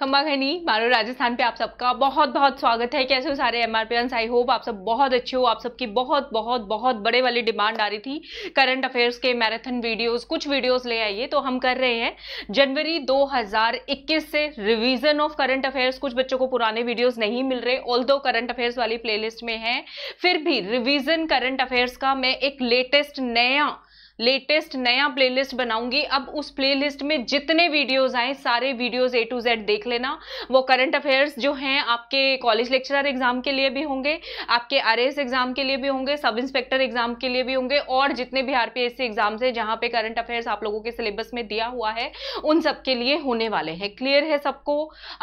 खम्बा घनी मारो राजस्थान पे आप सबका बहुत बहुत स्वागत है कैसे हो सारे M R P I hope आप सब बहुत अच्छे हो आप सबकी बहुत बहुत बहुत बड़े वाली डिमांड आ रही थी करंट अफेयर्स के मैराथन वीडियोस कुछ वीडियोस ले आइए तो हम कर रहे हैं जनवरी 2021 से रिवीजन ऑफ करंट अफेयर्स कुछ बच्चों को पुराने वीडियोज नहीं मिल रहे ऑल दो करंट अफेयर्स वाली प्लेलिस्ट में है फिर भी रिविजन करंट अफेयर्स का मैं एक लेटेस्ट नया लेटेस्ट नया प्लेलिस्ट बनाऊंगी अब उस प्लेलिस्ट में जितने वीडियोस आए सारे वीडियोस ए टू जेड देख लेना वो करंट अफेयर्स जो हैं आपके कॉलेज लेक्चरर एग्जाम के लिए भी होंगे आपके आर एग्जाम के लिए भी होंगे सब इंस्पेक्टर एग्जाम के लिए भी होंगे और जितने भी आर एग्जाम्स हैं जहाँ पे करंट अफेयर्स आप लोगों के सिलेबस में दिया हुआ है उन सब के लिए होने वाले हैं क्लियर है सबको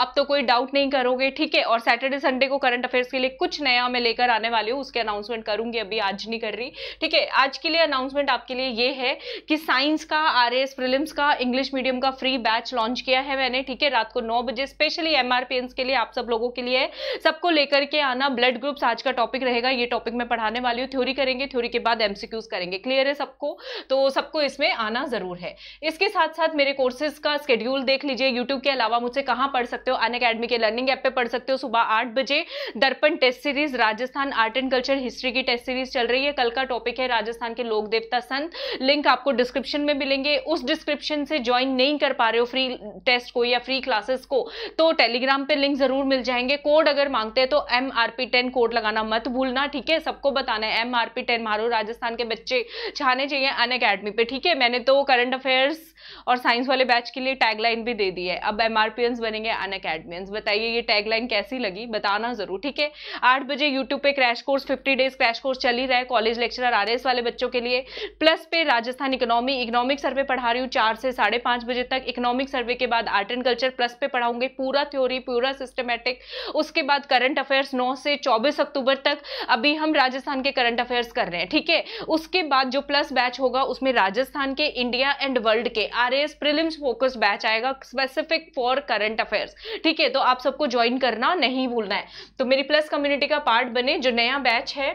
अब तो कोई डाउट नहीं करोगे ठीक है और सैटरडे संडे को करंट अफेयर्स के लिए कुछ नया मैं लेकर आने वाली हूँ उसके अनाउंसमेंट करूंगी अभी आज नहीं कर रही ठीक है आज के लिए अनाउंसमेंट आपके लिए ये है कि साइंस का आर एस प्रिलिम्स का इंग्लिश मीडियम का फ्री बैच लॉन्च किया है मैंने ठीक है रात को नौ बजे स्पेशली एम आर के लिए आप सब लोगों के लिए सबको लेकर के आना ब्लड ग्रुप्स आज का टॉपिक रहेगा ये टॉपिक मैं पढ़ाने वाली हूँ थ्योरी करेंगे थ्योरी के बाद एमसीक्यूज करेंगे क्लियर है सबको तो सबको इसमें आना जरूर है इसके साथ साथ मेरे कोर्सेज का स्केड्यूल देख लीजिए यूट्यूब के अलावा मुझसे कहाँ पढ़ सकते हो अन अकेडमी के लर्निंग ऐप पर पढ़ सकते हो सुबह आठ बजे Darpan test series Rajasthan art and culture history की टेस्ट सीरीज चल रही है कल का टॉपिक है राजस्थान के लोक देवता संत लिंक आपको डिस्क्रिप्शन में मिलेंगे उस डिस्क्रिप्शन से ज्वाइन नहीं कर पा रहे हो फ्री टेस्ट को या फ्री क्लासेस को तो टेलीग्राम पे लिंक जरूर मिल जाएंगे कोड अगर मांगते हैं तो M R P ten code लगाना मत भूलना ठीक है सबको बताना है एम आर पी टेन मारो राजस्थान के बच्चे छाने चाहिए अन अकेडमी पे ठीक है मैंने तो करंट अफेयर्स और साइंस वाले बैच के लिए टैगलाइन भी दे दी है अब एम बनेंगे अन अकेडमियंस बताइए ये टैगलाइन कैसी लगी बताना जरूर ठीक है आठ बजे यूट्यूब पे crash course fifty days crash course चल ही रहा है कॉलेज लेक्चरर आर वाले बच्चों के लिए प्लस पे राजस्थान इकोनॉमी इकोनॉमिक सर्वे पढ़ा रही हूँ चार से साढ़े पांच बजे तक इकोनॉमिक सर्वे के बाद आर्ट एंड कल्चर प्लस पे पढ़ाऊंगे पूरा थ्योरी पूरा सिस्टमेटिक उसके बाद करंट अफेयर्स नौ से चौबीस अक्टूबर तक अभी हम राजस्थान के करंट अफेयर्स कर रहे हैं ठीक है उसके बाद जो प्लस बैच होगा उसमें राजस्थान के इंडिया एंड वर्ल्ड के R S prelims focus batch आएगा स्पेसिफिक फॉर करंट अफेयर्स ठीक है तो आप सबको ज्वाइन करना नहीं भूलना है तो मेरी प्लस कम्युनिटी का पार्ट बने जो नया बैच है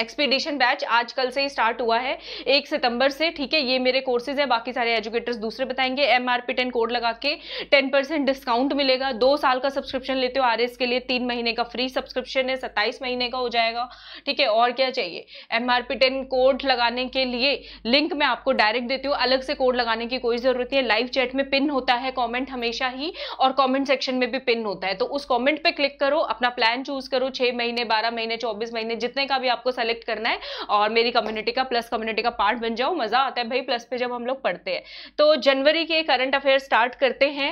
एक्सपीडिशन बैच आजकल से ही स्टार्ट हुआ है एक सितंबर से ठीक है ये मेरे कोर्सेज है बाकी सारे एजुकेटर्स दूसरे बताएंगे M R P ten code लगा के टेन परसेंट डिस्काउंट मिलेगा दो साल का सब्सक्रिप्शन लेते हो आर एस के लिए तीन महीने का फ्री सब्सक्रिप्शन है सत्ताईस महीने का हो जाएगा ठीक है और क्या चाहिए M R P ten code लगाने के लिए लिंक मैं आपको डायरेक्ट देती हूँ अलग से कोड लगाने की कोई ज़रूरत नहीं है लाइव चैट में पिन होता है कॉमेंट हमेशा ही और कॉमेंट सेक्शन में भी पिन होता है तो उस कॉमेंट पर क्लिक करो अपना प्लान चूज करो छः महीने बारह महीने चौबीस महीने जितने का भी आपको सेलेक्ट करना है और मेरी कम्युनिटी का प्लस कम्युनिटी का पार्ट बन जाओ मज़ा आता है भाई प्लस पे जब हम लोग पढ़ते हैं तो जनवरी के करंट अफेयर स्टार्ट करते हैं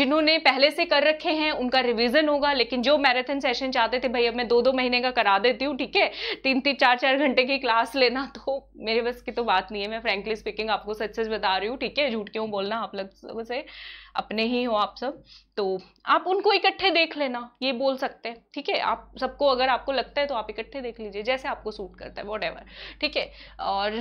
जिन्होंने पहले से कर रखे हैं उनका रिविजन होगा लेकिन जो मैराथन सेशन चाहते थे भाई अब मैं दो दो महीने का करा देती हूँ ठीक है तीन तीन चार चार घंटे की क्लास लेना तो मेरे बस की तो बात नहीं है मैं फ्रेंकली स्पीकिंग आपको सच सच बता रही हूँ ठीक है झूठ क्यों बोलना आप लोग से अपने ही हो आप सब तो आप उनको इकट्ठे देख लेना ये बोल सकते हैं ठीक है आप सबको अगर आपको लगता है तो आप इकट्ठे देख लीजिए जैसे आपको सूट करता है वॉट ठीक है और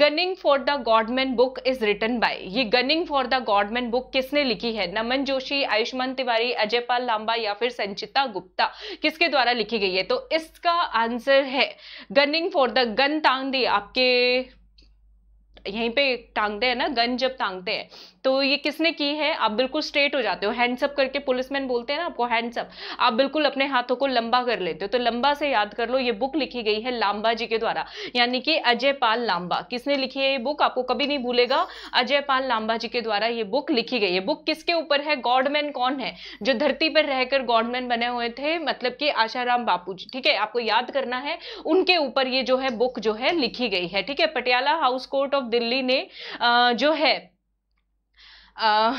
gunning for the godman book is written by ये gunning for the godman book किसने लिखी है नमन जोशी आयुष्मान तिवारी अजयपाल लांबा या फिर संचिता गुप्ता किसके द्वारा लिखी गई है तो इसका आंसर है गनिंग फॉर द गन तांग दी आपके यहीं पे टांगते हैं ना गन जब टांगते हैं तो ये किसने की है आप बिल्कुल स्ट्रेट हो जाते हो हैंड्सअप करके पुलिसमैन बोलते हैं ना आपको हैंड्सअप आप बिल्कुल अपने हाथों को लंबा कर लेते हो तो लंबा से याद कर लो ये बुक लिखी गई है लांबा जी के द्वारा यानी कि अजय पाल लांबा किसने लिखी है ये बुक आपको कभी नहीं भूलेगा अजय पाल लांबा जी के द्वारा ये बुक लिखी गई है बुक किसके ऊपर है गॉडमैन कौन है जो धरती पर रहकर गॉडमैन बने हुए थे मतलब कि आशाराम बापू जी ठीक है आपको याद करना है उनके ऊपर ये जो है बुक जो है लिखी गई है ठीक है Patiala house court of Delhi ने जो है आ,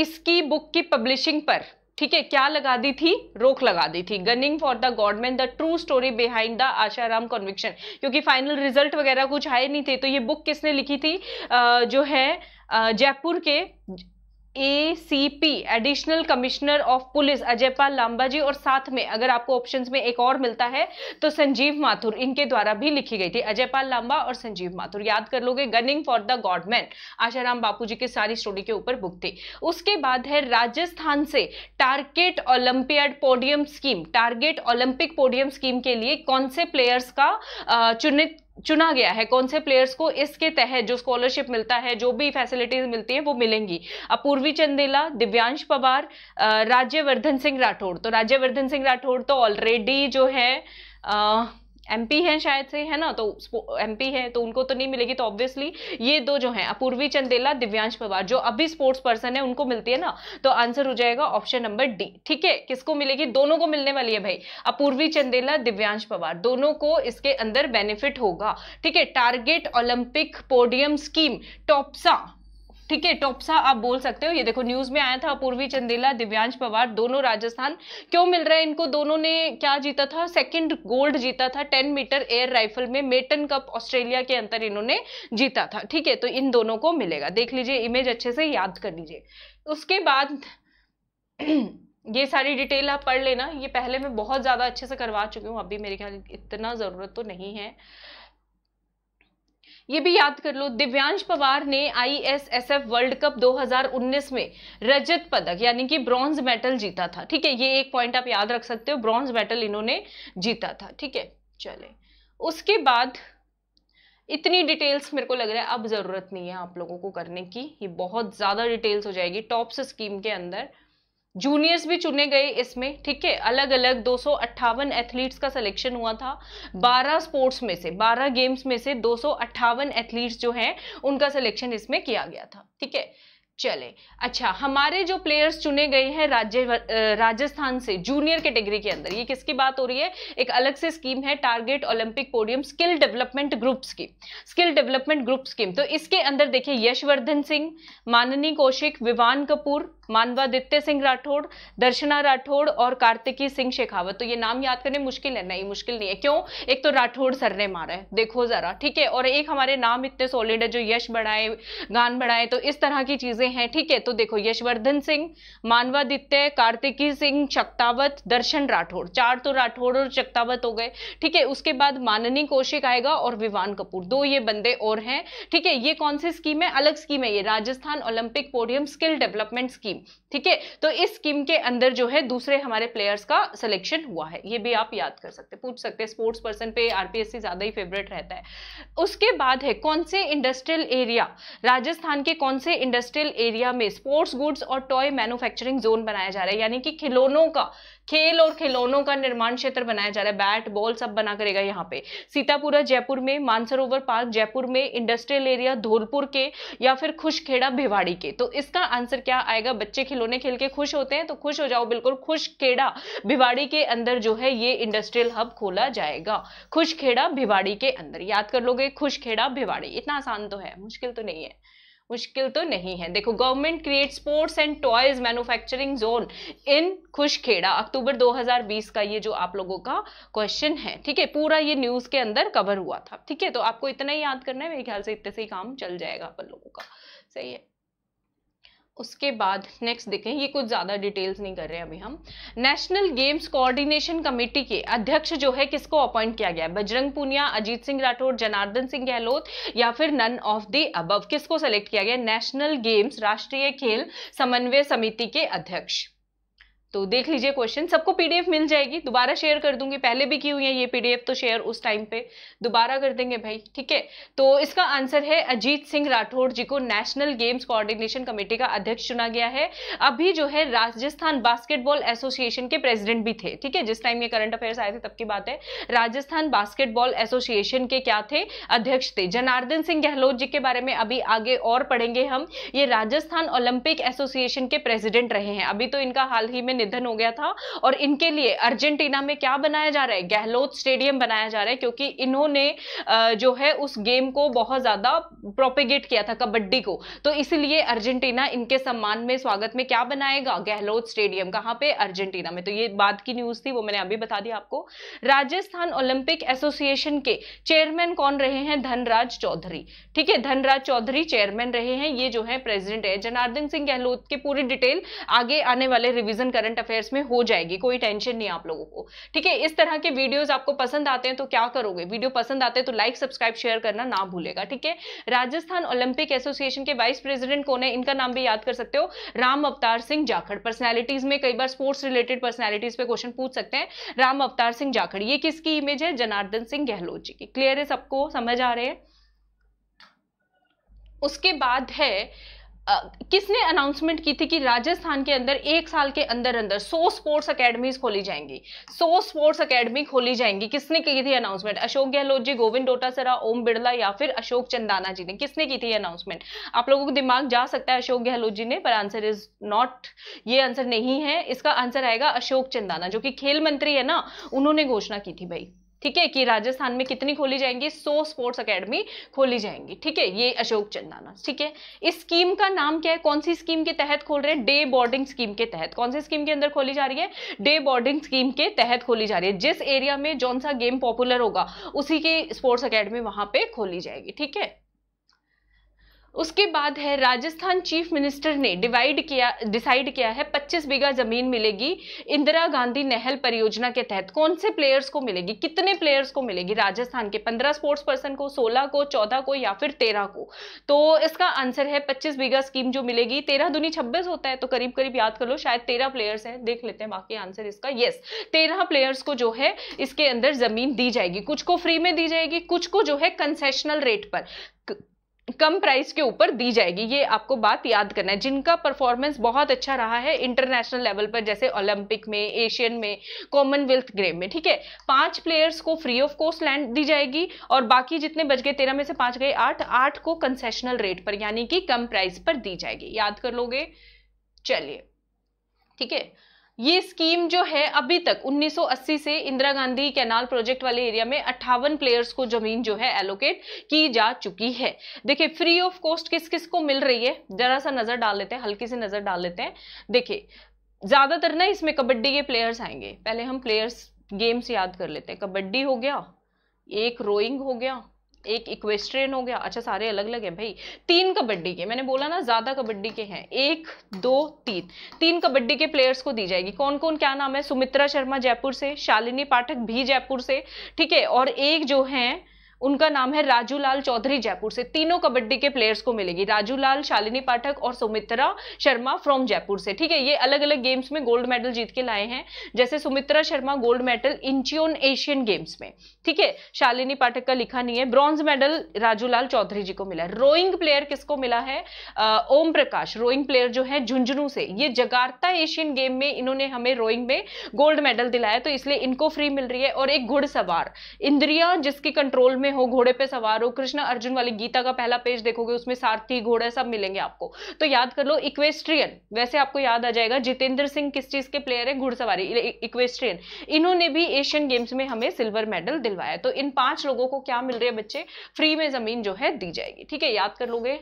इसकी बुक की पब्लिशिंग पर ठीक है क्या लगा दी थी रोक लगा दी थी gunning for the government the true story behind the Asaram conviction क्योंकि फाइनल रिजल्ट वगैरह कुछ आए नहीं थे तो ये बुक किसने लिखी थी आ, जो है जयपुर के ACP additional commissioner of police Ajaypal लांबाजी और साथ में अगर आपको ऑप्शंस में एक और मिलता है तो संजीव माथुर इनके द्वारा भी लिखी गई थी अजयपाल लांबा और संजीव माथुर याद कर लोगे gunning for the godman Asaram Bapu ji की सारी स्टोरी के ऊपर बुक थी उसके बाद है राजस्थान से target olympiad podium scheme target Olympic podium scheme के लिए कौन से प्लेयर्स का चुनित चुना गया है कौन से प्लेयर्स को इसके तहत जो स्कॉलरशिप मिलता है जो भी फैसिलिटीज मिलती है वो मिलेंगी अपूर्वी चंदेला दिव्यांश पवार राज्यवर्धन सिंह राठौड़ तो राज्यवर्धन सिंह राठौड़ तो ऑलरेडी जो है आ, एमपी हैं शायद से है ना तो एमपी हैं तो उनको तो नहीं मिलेगी तो ऑब्वियसली ये दो जो हैं अपूर्वी चंदेला दिव्यांश पवार जो अभी स्पोर्ट्स पर्सन है उनको मिलती है ना तो आंसर हो जाएगा ऑप्शन नंबर डी ठीक है किसको मिलेगी दोनों को मिलने वाली है भाई अपूर्वी चंदेला दिव्यांश पवार दोनों को इसके अंदर बेनिफिट होगा ठीक है टारगेट ओलंपिक पोडियम स्कीम टॉपसा ठीक है टोपसा आप बोल सकते हो ये देखो न्यूज में आया था पूर्वी चंदेला दिव्यांश पवार दोनों राजस्थान क्यों मिल रहा है इनको दोनों ने क्या जीता था सेकंड गोल्ड जीता था 10 मीटर एयर राइफल में मेटन कप ऑस्ट्रेलिया के अंतर इन्होंने जीता था ठीक है तो इन दोनों को मिलेगा देख लीजिए इमेज अच्छे से याद कर लीजिए उसके बाद ये सारी डिटेल आप पढ़ लेना ये पहले मैं बहुत ज़्यादा अच्छे से करवा चुकी हूँ अभी मेरे ख्याल इतना ज़रूरत तो नहीं है ये भी याद कर लो दिव्यांश पवार ने आईएसएसएफ वर्ल्ड कप 2019 में रजत पदक यानी कि ब्रॉन्ज मेडल जीता था ठीक है ये एक पॉइंट आप याद रख सकते हो ब्रॉन्ज मेडल इन्होंने जीता था ठीक है चले उसके बाद इतनी डिटेल्स मेरे को लग रहा है अब ज़रूरत नहीं है आप लोगों को करने की ये बहुत ज़्यादा डिटेल्स हो जाएगी टॉप्स स्कीम के अंदर जूनियर्स भी चुने गए इसमें ठीक है अलग अलग दो एथलीट्स का सिलेक्शन हुआ था 12 स्पोर्ट्स में से 12 गेम्स में से दो एथलीट्स जो हैं उनका सिलेक्शन इसमें किया गया था ठीक है चले अच्छा हमारे जो प्लेयर्स चुने गए हैं राज्य राजस्थान से जूनियर कैटेगरी के अंदर ये किसकी बात हो रही है एक अलग से स्कीम है target Olympic podium skill development group scheme skill development group scheme तो इसके अंदर देखिए यशवर्धन सिंह माननी कौशिक विवान कपूर मानवादित्य सिंह राठौड़ दर्शना राठौड़ और कार्तिकी सिंह शेखावत तो ये नाम याद करने मुश्किल है नहीं मुश्किल नहीं है क्यों एक तो राठौड़ सर ने मारा है देखो जरा ठीक है और एक हमारे नाम इतने सॉलिड है जो यश बढ़ाए गान बढ़ाए तो इस तरह की चीजें हैं ठीक है तो देखो यशवर्धन सिंह मानवादित्य कार्तिकी सिंह शक्तावत दर्शन राठौड़ चार तो राठौड़ और शक्तावत हो गए ठीक है उसके बाद माननी कौशिक आएगा और विवान कपूर दो ये बंदे और हैं ठीक है ये कौन सी स्कीम है अलग स्कीम है ये Rajasthan Olympic podium skill development scheme scheme ठीक है तो इस स्कीम के अंदर जो है दूसरे हमारे प्लेयर्स का सिलेक्शन हुआ है ये भी आप याद कर सकते पूछ सकते स्पोर्ट्स पर्सन पे आरपीएससी ज़्यादा ही फेवरेट रहता है उसके बाद है कौन से इंडस्ट्रियल एरिया राजस्थान के कौन से इंडस्ट्रियल एरिया में स्पोर्ट्स गुड्स और टॉय मैन्युफैक्चरिंग जोन बनाया जा रहा है यानी कि खिलौनों का खेल और खिलौनों का निर्माण क्षेत्र बनाया जा रहा है बैट बॉल सब बना करेगा यहाँ पे सीतापुरा जयपुर में मानसरोवर पार्क जयपुर में इंडस्ट्रियल एरिया धौलपुर के या फिर खुशखेड़ा भिवाड़ी के तो इसका आंसर क्या आएगा बच्चे खिलौने खेल के खुश होते हैं तो खुश हो जाओ बिल्कुल खुशखेड़ा भिवाड़ी के अंदर जो है ये इंडस्ट्रियल हब खोला जाएगा खुशखेड़ा भिवाड़ी के अंदर याद कर लोगे खुशखेड़ा भिवाड़ी इतना आसान तो है मुश्किल तो नहीं है मुश्किल तो नहीं है देखो government create sports and toys manufacturing zone in Khushkhera October 2020 का ये जो आप लोगों का क्वेश्चन है ठीक है पूरा ये न्यूज़ के अंदर कवर हुआ था ठीक है तो आपको इतना ही याद करना है मेरे ख्याल से इतने से ही काम चल जाएगा आप लोगों का सही है उसके बाद नेक्स्ट देखें ये कुछ ज़्यादा डिटेल्स नहीं कर रहे हैं अभी हम नेशनल गेम्स कोऑर्डिनेशन कमेटी के अध्यक्ष जो है किसको अपॉइंट किया गया बजरंग पुनिया अजीत सिंह राठौर जनार्दन सिंह गहलोत या फिर नन ऑफ दी अबव किसको सेलेक्ट किया गया नेशनल गेम्स राष्ट्रीय खेल समन्वय समिति के अध्यक्ष तो देख लीजिए क्वेश्चन सबको पीडीएफ मिल जाएगी दोबारा शेयर कर दूंगी पहले भी की हुई है ये पीडीएफ तो शेयर उस टाइम पे दोबारा कर देंगे भाई ठीक है तो इसका आंसर है अजीत सिंह राठौड़ जी को नेशनल गेम्स कोऑर्डिनेशन कमेटी का अध्यक्ष चुना गया है अभी जो है राजस्थान बास्केटबॉल एसोसिएशन के प्रेसिडेंट भी थे ठीक है जिस टाइम ये करंट अफेयर्स आए थे तब की बात है राजस्थान बास्केटबॉल एसोसिएशन के क्या थे अध्यक्ष थे जनार्दन सिंह गहलोत जी के बारे में अभी आगे और पढ़ेंगे हम ये राजस्थान ओलंपिक एसोसिएशन के प्रेसिडेंट रहे हैं अभी तो इनका हाल ही में निधन हो गया था और इनके लिए अर्जेंटीना में क्या बनाया जा रहा है गहलोत स्टेडियम बनाया जा रहा है क्योंकि इन्होंने जो है उस गेम को बहुत ज्यादा प्रोपिगेट किया था कबड्डी को तो इसलिए अर्जेंटीना इनके सम्मान में स्वागत में क्या बनाएगा गहलोत स्टेडियम कहां पे अर्जेंटीना में तो ये बात की न्यूज थी वो मैंने अभी बता दी आपको राजस्थान ओलंपिक एसोसिएशन के चेयरमैन कौन रहे हैं धनराज चौधरी ठीक है धनराज चौधरी चेयरमैन रहे हैं ये जो है प्रेसिडेंट है जनार्दन सिंह गहलोत के पूरी डिटेल आगे आने वाले रिविजन करंट करंट अफेयर्स में हो जाएगी कोई टेंशन नहीं आप लोगों को ठीक है इस तरह के वीडियोज आपको पसंद आते हैं तो क्या करोगे वीडियो पसंद आते हैं तो लाइक सब्सक्राइब शेयर करना ना भूलेगा ठीक है राजस्थान ओलंपिक एसोसिएशन के वाइस प्रेसिडेंट कौन है इनका नाम भी याद कर सकते हो राम अवतार सिंह जाखड़ पर्सनैलिटीज में कई बार स्पोर्ट्स रिलेटेड पर्सनैलिटीज पे क्वेश्चन पूछ सकते हैं राम अवतार सिंह जाखड़ ये किसकी इमेज है जनार्दन सिंह गहलोत जी की क्लियर है सबको समझ आ रहे हैं उसके बाद है किसने अनाउंसमेंट की थी कि राजस्थान के अंदर एक साल के अंदर अंदर 100 स्पोर्ट्स अकेडमीज खोली जाएंगी 100 स्पोर्ट्स अकेडमी खोली जाएंगी किसने की थी अनाउंसमेंट अशोक गहलोत जी गोविंद डोटासरा ओम बिड़ला या फिर अशोक चंदाना जी ने किसने की थी अनाउंसमेंट आप लोगों को दिमाग जा सकता है अशोक गहलोत जी ने पर आंसर इज नॉट ये आंसर नहीं है इसका आंसर आएगा अशोक चंदाना जो कि खेल मंत्री है ना उन्होंने घोषणा की थी भाई ठीक है कि राजस्थान में कितनी खोली जाएंगी सो स्पोर्ट्स अकेडमी खोली जाएंगी ठीक है ये अशोक चंदाना ठीक है इस स्कीम का नाम क्या है कौन सी स्कीम के तहत खोल रहे हैं डे बोर्डिंग स्कीम के तहत कौन सी स्कीम के अंदर खोली जा रही है डे बोर्डिंग स्कीम के तहत खोली जा रही है जिस एरिया में जौन सा गेम पॉपुलर होगा उसी की स्पोर्ट्स अकेडमी वहां पर खोली जाएगी ठीक है उसके बाद है राजस्थान चीफ मिनिस्टर ने डिवाइड किया डिसाइड किया है 25 बीघा जमीन मिलेगी इंदिरा गांधी नहल परियोजना के तहत कौन से प्लेयर्स को मिलेगी कितने प्लेयर्स को मिलेगी राजस्थान के 15 स्पोर्ट्स पर्सन को 16 को 14 को या फिर 13 को तो इसका आंसर है 25 बीघा स्कीम जो मिलेगी तेरह दुनी छब्बीस होता है तो करीब करीब याद कर लो शायद तेरह प्लेयर्स हैं देख लेते हैं बाकी आंसर इसका येस तेरह प्लेयर्स को जो है इसके अंदर जमीन दी जाएगी कुछ को फ्री में दी जाएगी कुछ को जो है कंसेशनल रेट पर कम प्राइस के ऊपर दी जाएगी ये आपको बात याद करना है जिनका परफॉर्मेंस बहुत अच्छा रहा है इंटरनेशनल लेवल पर जैसे ओलंपिक में एशियन में कॉमनवेल्थ गेम में ठीक है पांच प्लेयर्स को फ्री ऑफ कॉस्ट लैंड दी जाएगी और बाकी जितने बच गए तेरह में से पांच गए आठ आठ को कंसेशनल रेट पर यानी कि कम प्राइस पर दी जाएगी याद कर लोगे चलिए ठीक है ये स्कीम जो है अभी तक 1980 से इंदिरा गांधी कैनाल प्रोजेक्ट वाले एरिया में अट्ठावन प्लेयर्स को जमीन जो है एलोकेट की जा चुकी है देखिए फ्री ऑफ कॉस्ट किस किस को मिल रही है जरा सा नजर डाल लेते हैं हल्की सी नजर डाल लेते हैं देखिए ज्यादातर ना इसमें कबड्डी के प्लेयर्स आएंगे पहले हम प्लेयर्स गेम्स याद कर लेते हैं कबड्डी हो गया एक रोइंग हो गया एक इक्वेस्ट्रियन हो गया अच्छा सारे अलग अलग हैं भाई तीन कबड्डी के मैंने बोला ना ज़्यादा कबड्डी के हैं एक दो तीन तीन कबड्डी के प्लेयर्स को दी जाएगी कौन कौन क्या नाम है सुमित्रा शर्मा जयपुर से शालिनी पाठक भी जयपुर से ठीक है और एक जो है उनका नाम है राजूलाल चौधरी जयपुर से तीनों कबड्डी के प्लेयर्स को मिलेगी राजूलाल शालिनी पाठक और सुमित्रा शर्मा फ्रॉम जयपुर से ठीक है ये अलग अलग गेम्स में गोल्ड मेडल जीत के लाए हैं जैसे Sumitra Sharma gold medal Incheon Asian games में ठीक है शालिनी पाठक का लिखा नहीं है ब्रॉन्ज मेडल राजूलाल चौधरी जी को मिला रोइंग प्लेयर किसको मिला है ओम प्रकाश रोइंग प्लेयर जो है झुंझुनू से ये जगार्ता एशियन गेम में इन्होंने हमें रोइंग में गोल्ड मेडल दिलाया तो इसलिए इनको फ्री मिल रही है और एक घुड़सवार इंद्रिया जिसके कंट्रोल में हो घोड़े पे सवार हो कृष्ण अर्जुन वाली गीता का पहला पेज देखोगे उसमें सारथी घोड़े सब मिलेंगे आपको तो याद कर लो इक्वेस्ट्रियन वैसे आपको याद आ जाएगा जितेंद्र सिंह किस चीज के प्लेयर है घुड़सवारी इक्वेस्ट्रियन इन्होंने भी एशियन गेम्स में हमें सिल्वर मेडल दिलवाया तो इन पांच लोगों को क्या मिल रही है बच्चे फ्री में जमीन जो है दी जाएगी ठीक है याद कर लोगे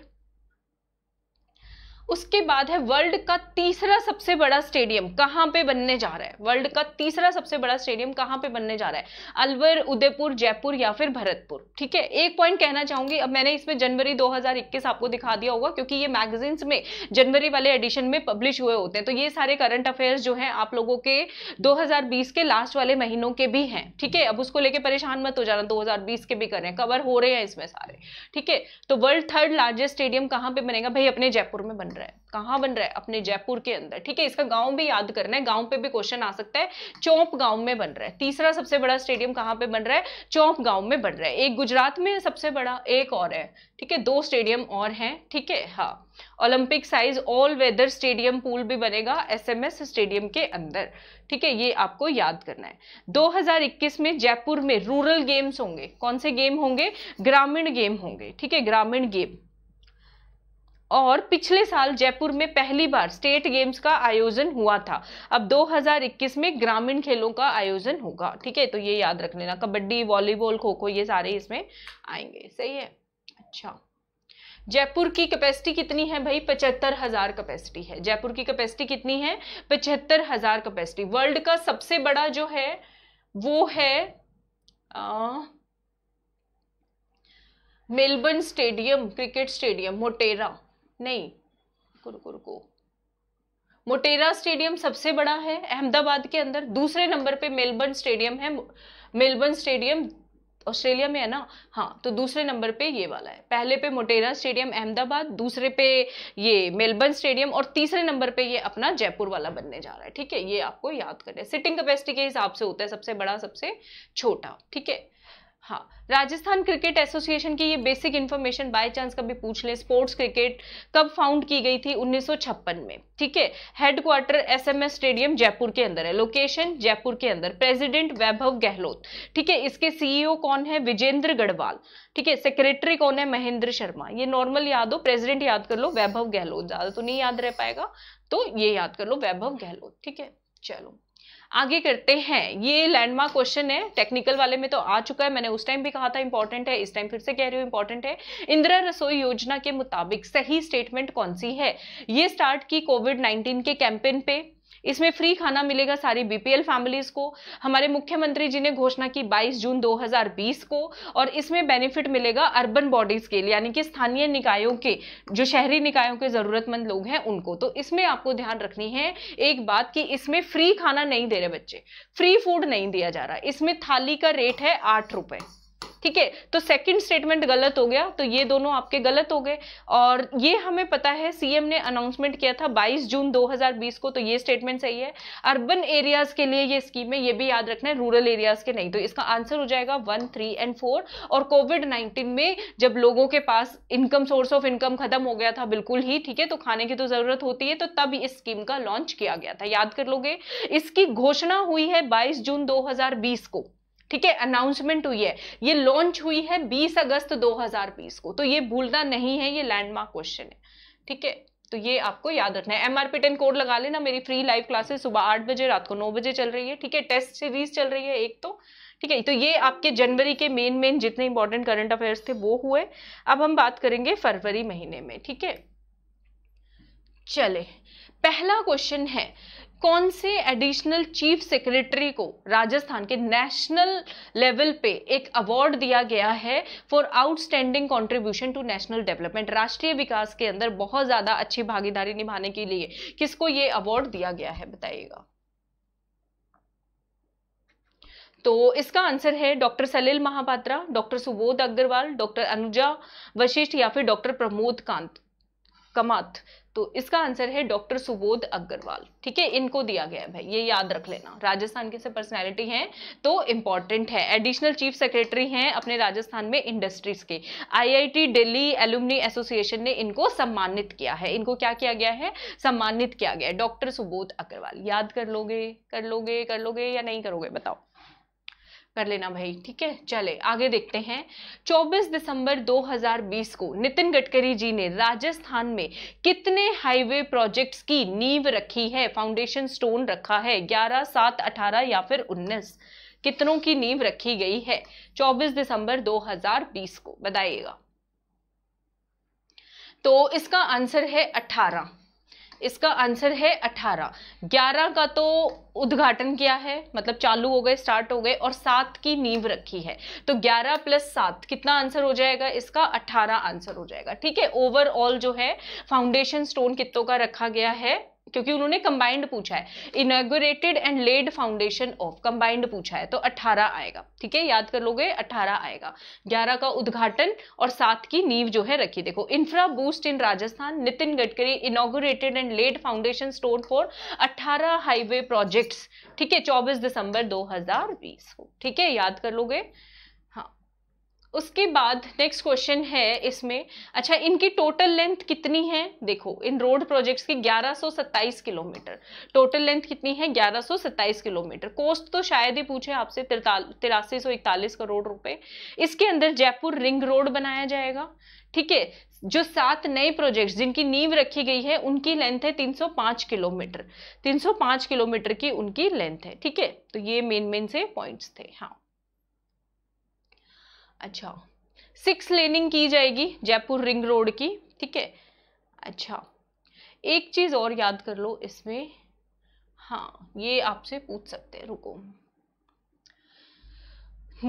उसके बाद है वर्ल्ड का तीसरा सबसे बड़ा स्टेडियम कहां पे बनने जा रहा है वर्ल्ड का तीसरा सबसे बड़ा स्टेडियम कहाँ पे बनने जा रहा है अलवर उदयपुर जयपुर या फिर भरतपुर ठीक है एक पॉइंट कहना चाहूंगी अब मैंने इसमें जनवरी 2021 आपको दिखा दिया होगा क्योंकि ये मैगजीन्स में जनवरी वाले एडिशन में पब्लिश हुए होते हैं तो ये सारे करंट अफेयर्स जो है आप लोगों के दो के लास्ट वाले महीनों के भी हैं ठीक है अब उसको लेकर परेशान मत हो जाना दो के भी कर रहे कवर हो रहे हैं इसमें सारे ठीक है तो वर्ल्ड थर्ड लार्जेस्ट स्टेडियम कहां पर बनेगा भाई अपने जयपुर में बन रहे रहा है कहां बन रहा है अपने जयपुर के अंदर ठीक है इसका गांव भी याद करना है गांव पे भी क्वेश्चन आ सकता है चौंप गांव में बन रहा है तीसरा सबसे बड़ा स्टेडियम कहां पे बन रहा है चौंप गांव में बन रहा है एक गुजरात में सबसे बड़ा एक और है ठीक है दो स्टेडियम और हैं ठीक है हाँ Olympic size all weather stadium pool भी बनेगा एसएमएस स्टेडियम के अंदर ठीक है ये आपको याद करना है 2021 में जयपुर में रूरल गेम्स होंगे कौन से गेम होंगे ग्रामीण गेम होंगे ठीक है ग्रामीण गेम और पिछले साल जयपुर में पहली बार स्टेट गेम्स का आयोजन हुआ था अब 2021 में ग्रामीण खेलों का आयोजन होगा ठीक है तो ये याद रख लेना कबड्डी वॉलीबॉल खो खो ये सारे इसमें आएंगे सही है अच्छा जयपुर की कैपेसिटी कितनी है भाई पचहत्तर हजार कैपेसिटी है जयपुर की कैपेसिटी कितनी है पचहत्तर हजार कैपेसिटी वर्ल्ड का सबसे बड़ा जो है वो है आ, Melbourne stadium cricket stadium Motera नहीं रुको रुको रुको मोटेरा स्टेडियम सबसे बड़ा है अहमदाबाद के अंदर दूसरे नंबर पे मेलबर्न स्टेडियम है मेलबर्न स्टेडियम ऑस्ट्रेलिया में है ना हाँ तो दूसरे नंबर पे ये वाला है पहले पे मोटेरा स्टेडियम अहमदाबाद दूसरे पे ये मेलबर्न स्टेडियम और तीसरे नंबर पे ये अपना जयपुर वाला बनने जा रहा है ठीक है ये आपको याद करें सिटिंग कैपेसिटी के हिसाब से होता है सबसे बड़ा सबसे छोटा ठीक है हाँ राजस्थान क्रिकेट एसोसिएशन की ये बेसिक इन्फॉर्मेशन बाय चांस कभी पूछ ले स्पोर्ट्स क्रिकेट कब फाउंड की गई थी 1956 में ठीक है हेडक्वार्टर एसएमएस स्टेडियम जयपुर के अंदर है लोकेशन जयपुर के अंदर प्रेसिडेंट वैभव गहलोत ठीक है इसके सीईओ कौन है विजेंद्र गढ़वाल ठीक है सेक्रेटरी कौन है महेंद्र शर्मा ये नॉर्मल याद हो प्रेजिडेंट याद कर लो वैभव गहलोत ज्यादा तो नहीं याद रह पाएगा तो ये याद कर लो वैभव गहलोत ठीक है चलो आगे करते हैं ये लैंडमार्क क्वेश्चन है टेक्निकल वाले में तो आ चुका है मैंने उस टाइम भी कहा था इंपॉर्टेंट है इस टाइम फिर से कह रही हूँ इंपॉर्टेंट है इंदिरा रसोई योजना के मुताबिक सही स्टेटमेंट कौन सी है ये स्टार्ट की कोविड 19 के कैंपेन पे इसमें फ्री खाना मिलेगा सारी बीपीएल फैमिलीज को हमारे मुख्यमंत्री जी ने घोषणा की 22 जून 2020 को और इसमें बेनिफिट मिलेगा अर्बन बॉडीज के लिए यानी कि स्थानीय निकायों के जो शहरी निकायों के जरूरतमंद लोग हैं उनको तो इसमें आपको ध्यान रखनी है एक बात कि इसमें फ्री खाना नहीं दे रहे बच्चे फ्री फूड नहीं दिया जा रहा इसमें थाली का रेट है आठ रुपए ठीक है तो सेकंड स्टेटमेंट गलत हो गया तो ये दोनों आपके गलत हो गए और ये हमें पता है सीएम ने अनाउंसमेंट किया था 22 जून 2020 को तो ये स्टेटमेंट सही है अर्बन एरियाज के लिए ये स्कीम है ये भी याद रखना है रूरल एरियाज के नहीं तो इसका आंसर हो जाएगा वन थ्री एंड फोर और कोविड नाइन्टीन में जब लोगों के पास इनकम सोर्स ऑफ इनकम खत्म हो गया था बिल्कुल ही ठीक है तो खाने की तो जरूरत होती है तो तब इस स्कीम का लॉन्च किया गया था याद कर लोगे इसकी घोषणा हुई है बाईस जून दो को ठीक है अनाउंसमेंट हुई है ये लॉन्च हुई है 20 अगस्त 2020 को तो ये भूलना नहीं है ये लैंडमार्क क्वेश्चन है ठीक है तो ये आपको याद रखना है एमआरपी टेन कोड लगा लेना मेरी फ्री लाइव क्लासेस सुबह आठ बजे रात को नौ बजे चल रही है ठीक है टेस्ट सीरीज चल रही है एक तो ठीक है तो ये आपके जनवरी के मेन मेन जितने इंपॉर्टेंट करंट अफेयर्स थे वो हुए अब हम बात करेंगे फरवरी महीने में ठीक है चले पहला क्वेश्चन है कौन से एडिशनल चीफ सेक्रेटरी को राजस्थान के नेशनल लेवल पे एक अवार्ड दिया गया है for outstanding contribution to national development राष्ट्रीय विकास के अंदर बहुत ज़्यादा अच्छी भागीदारी निभाने के लिए किसको ये अवार्ड दिया गया है बताइएगा तो इसका आंसर है doctor Salil Mahapatra doctor Subodh Agarwal doctor Anuja Vashishtha या फिर डॉक्टर प्रमोद कांत कमात तो इसका आंसर है डॉक्टर सुबोध अग्रवाल ठीक है इनको दिया गया है भाई ये याद रख लेना राजस्थान के से पर्सनैलिटी हैं तो इम्पॉर्टेंट है एडिशनल चीफ सेक्रेटरी हैं अपने राजस्थान में इंडस्ट्रीज के आईआईटी दिल्ली एलुमनी एसोसिएशन ने इनको सम्मानित किया है इनको क्या किया गया है सम्मानित किया गया है डॉक्टर सुबोध अग्रवाल याद कर लोगे कर लोगे कर लोगे या नहीं करोगे बताओ कर लेना भाई ठीक है चले आगे देखते हैं 24 दिसंबर 2020 को नितिन गडकरी जी ने राजस्थान में कितने हाईवे प्रोजेक्ट्स की नींव रखी है फाउंडेशन स्टोन रखा है 11, 7, 18 या फिर 19 कितनों की नींव रखी गई है 24 दिसंबर 2020 को बताइएगा तो इसका आंसर है 18 इसका आंसर है अठारह ग्यारह का तो उद्घाटन किया है मतलब चालू हो गए स्टार्ट हो गए और सात की नींव रखी है तो ग्यारह प्लस सात कितना आंसर हो जाएगा इसका अठारह आंसर हो जाएगा ठीक है ओवरऑल जो है फाउंडेशन स्टोन कितों का रखा गया है क्योंकि उन्होंने कंबाइंड पूछा है inaugurated and laid foundation of combined पूछा है तो 18 आएगा ठीक है याद कर लोगे 18 आएगा 11 का उद्घाटन और सात की नींव जो है रखी देखो infra boost in Rajasthan Nitin Gadkari inaugurated and laid foundation stone for 18 highway projects ठीक है 24 दिसंबर 2020 को ठीक है याद कर लोगे उसके बाद नेक्स्ट क्वेश्चन है इसमें अच्छा इनकी टोटल लेंथ कितनी है देखो इन रोड प्रोजेक्ट्स की 1127 किलोमीटर टोटल लेंथ कितनी है 1127 किलोमीटर कोस्ट तो शायद ही पूछे आपसे तिरासी सौ इकतालीस करोड़ रुपए इसके अंदर जयपुर रिंग रोड बनाया जाएगा ठीक है जो सात नए प्रोजेक्ट्स जिनकी नींव रखी गई है उनकी लेंथ है 305 किलोमीटर 305 किलोमीटर की उनकी लेंथ है ठीक है तो ये मेन मेन से पॉइंट्स थे हाँ अच्छा सिक्स लेनिंग की जाएगी जयपुर रिंग रोड की ठीक है अच्छा एक चीज़ और याद कर लो इसमें हाँ ये आपसे पूछ सकते हैं रुको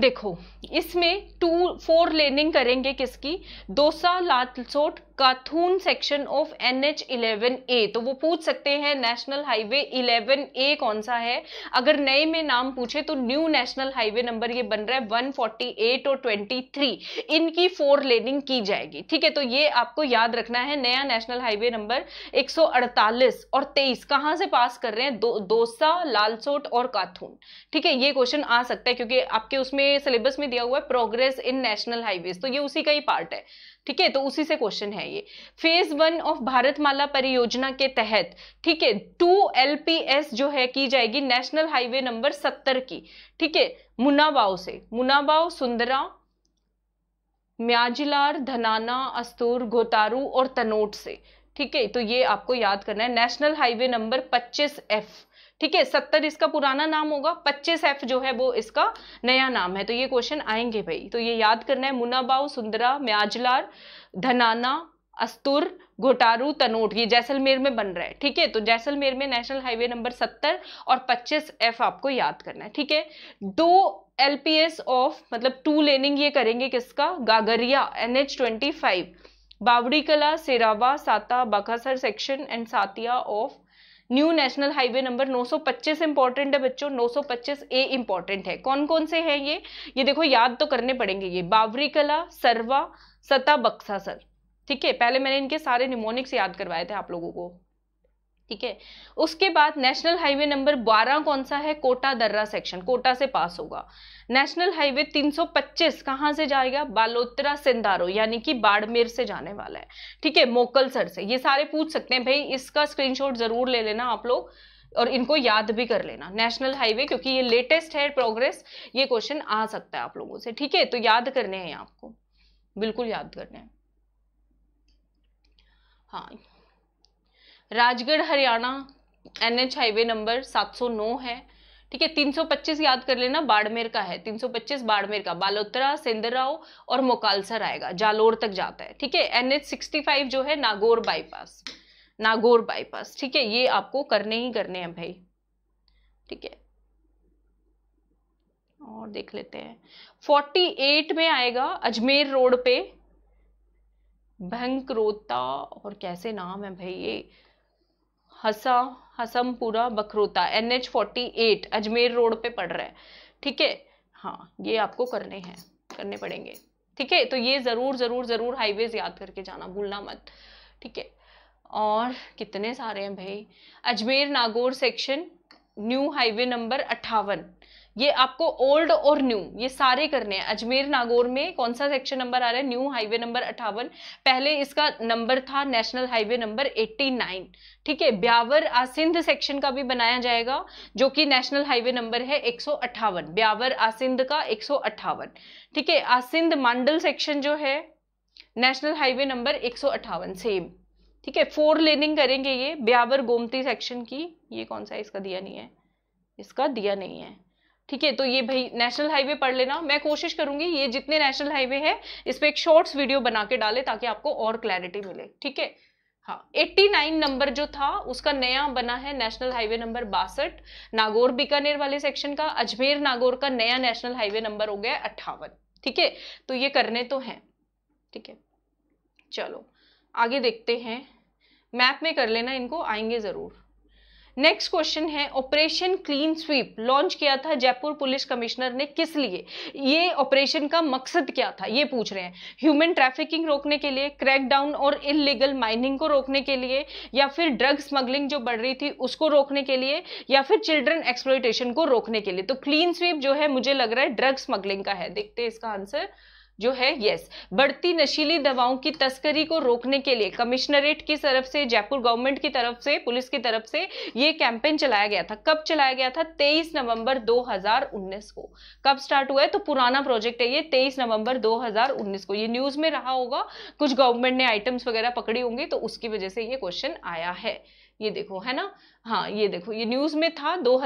देखो इसमें टू फोर लेनिंग करेंगे किसकी Dausa Lalsot Kathun section of N H eleven A तो वो पूछ सकते हैं नेशनल हाईवे इलेवन ए कौन सा है अगर नए में नाम पूछे तो न्यू नेशनल हाईवे नंबर ये बन रहा है वन फोर्टी एट और ट्वेंटी थ्री इनकी फोर लेनिंग की जाएगी ठीक है तो ये आपको याद रखना है नया नेशनल हाईवे नंबर एक सौ अड़तालीस और तेईस कहाँ से पास कर रहे हैं दो, दोसा लालसोट और काथून ठीक है ये क्वेश्चन आ सकता है क्योंकि आपके उसमें सिलेबस में दिया हुआ है प्रोग्रेस इन नेशनल हाईवे तो ये उसी का ही पार्ट है ठीक है तो उसी से क्वेश्चन है ये फेज वन ऑफ भारतमाला परियोजना के तहत ठीक है टू एलपीएस जो है की जाएगी नेशनल हाईवे नंबर सत्तर की ठीक है मुनाबाव से मुनाबाव सुंदरा म्याजिलार धनाना अस्तूर गोतारू और तनोट से ठीक है तो ये आपको याद करना है नेशनल हाईवे नंबर 25 एफ ठीक है सत्तर इसका पुराना नाम होगा पच्चीस एफ जो है वो इसका नया नाम है तो ये क्वेश्चन आएंगे भाई तो ये याद करना है मुनाबाऊ सुंदरा म्याजलार धनाना अस्तुर घोटारू तनोट ये जैसलमेर में बन रहा है ठीक है तो जैसलमेर में नेशनल हाईवे नंबर सत्तर और पच्चीस एफ आपको याद करना है ठीक है दो एल पी एस ऑफ मतलब टू लेनिंग ये करेंगे किसका Gagaria N H twenty five Bawdi Kala Serawa Sata Bakasar section and Satiya of new national highway number 925 important है बच्चों 925 ए इंपॉर्टेंट है कौन कौन से हैं ये ये देखो याद तो करने पड़ेंगे ये बावरी कला सरवा सता बक्सा सर ठीक है पहले मैंने इनके सारे निमोनिक्स याद करवाए थे आप लोगों को ठीक है उसके बाद नेशनल हाईवे नंबर 12 कौन सा है कोटा दर्रा सेक्शन कोटा से पास होगा नेशनल हाईवे 325 कहाँ से जाएगा बालोत्रा सिंधारो यानी कि बाड़मेर से जाने वाला है ठीक है मोकलसर से ये सारे पूछ सकते हैं भाई इसका स्क्रीनशॉट जरूर ले लेना आप लोग और इनको याद भी कर लेना नेशनल हाईवे क्योंकि ये लेटेस्ट है प्रोग्रेस ये क्वेश्चन आ सकता है आप लोगों से ठीक है तो याद करने हैं आपको बिल्कुल याद करने हैं हाँ Rajgarh Haryana NH highway number 709 है ठीक है 325 याद कर लेना बाड़मेर का है 325 बाड़मेर का बालोतरा सेंदराव और मोकालसर आएगा जालोर तक जाता है ठीक है एन एच जो है नागौर बाईपास नागौर बाईपास ठीक है ये आपको करने ही करने हैं भाई ठीक है और देख लेते हैं 48 में आएगा अजमेर रोड पे भंकरोता और कैसे नाम है भाई ये हसा Hasampura Bakhrota N H forty eight Ajmer road पे पड़ रहा है ठीक है हाँ ये आपको करने हैं करने पड़ेंगे ठीक है तो ये ज़रूर ज़रूर ज़रूर हाईवेज़ याद करके जाना भूलना मत ठीक है और कितने सारे हैं भाई Ajmer Nagaur section new highway number अट्ठावन ये आपको ओल्ड और न्यू ये सारे करने हैं अजमेर नागौर में कौन सा सेक्शन नंबर आ रहा है न्यू हाईवे नंबर अठावन पहले इसका नंबर था नेशनल हाईवे नंबर 89 ठीक है ब्यावर आसिंध सेक्शन का भी बनाया जाएगा जो कि नेशनल हाईवे नंबर है एक ब्यावर आसिंध का एक ठीक है आसिंध मांडल सेक्शन जो है नेशनल हाईवे नंबर एक सेम ठीक है फोर लेनिंग करेंगे ये ब्यावर गोमती सेक्शन की ये कौन सा इसका दिया नहीं है इसका दिया नहीं है ठीक है तो ये भाई नेशनल हाईवे पढ़ लेना मैं कोशिश करूंगी ये जितने नेशनल हाईवे है इस पर एक शॉर्ट्स वीडियो बना के डाले ताकि आपको और क्लैरिटी मिले ठीक है हाँ 89 नंबर जो था उसका नया बना है नेशनल हाईवे नंबर बासठ नागौर बीकानेर वाले सेक्शन का अजमेर नागौर का नया नेशनल हाईवे नंबर हो गया अट्ठावन ठीक है तो ये करने तो हैं ठीक है चलो आगे देखते हैं मैप में कर लेना इनको आएंगे ज़रूर नेक्स्ट क्वेश्चन है ऑपरेशन क्लीन स्वीप लॉन्च किया था जयपुर पुलिस कमिश्नर ने किस लिए ये ऑपरेशन का मकसद क्या था ये पूछ रहे हैं ह्यूमन ट्रैफिकिंग रोकने के लिए क्रैकडाउन और इलीगल माइनिंग को रोकने के लिए या फिर ड्रग स्मगलिंग जो बढ़ रही थी उसको रोकने के लिए या फिर चिल्ड्रन एक्सप्लोइटेशन को रोकने के लिए तो क्लीन स्वीप जो है मुझे लग रहा है ड्रग स्मगलिंग का है देखते हैं इसका आंसर जो है यस बढ़ती नशीली दवाओं की तस्करी को रोकने के लिए कमिश्नरेट की तरफ से जयपुर गवर्नमेंट की तरफ से पुलिस की तरफ से ये कैंपेन चलाया गया था कब चलाया गया था 23 नवंबर 2019 को कब स्टार्ट हुआ है तो पुराना प्रोजेक्ट है ये 23 नवंबर 2019 को ये न्यूज में रहा होगा कुछ गवर्नमेंट ने आइटम्स वगैरह पकड़ी होंगी तो उसकी वजह से ये क्वेश्चन आया है ये देखो है ना हाँ ये देखो ये न्यूज में था दो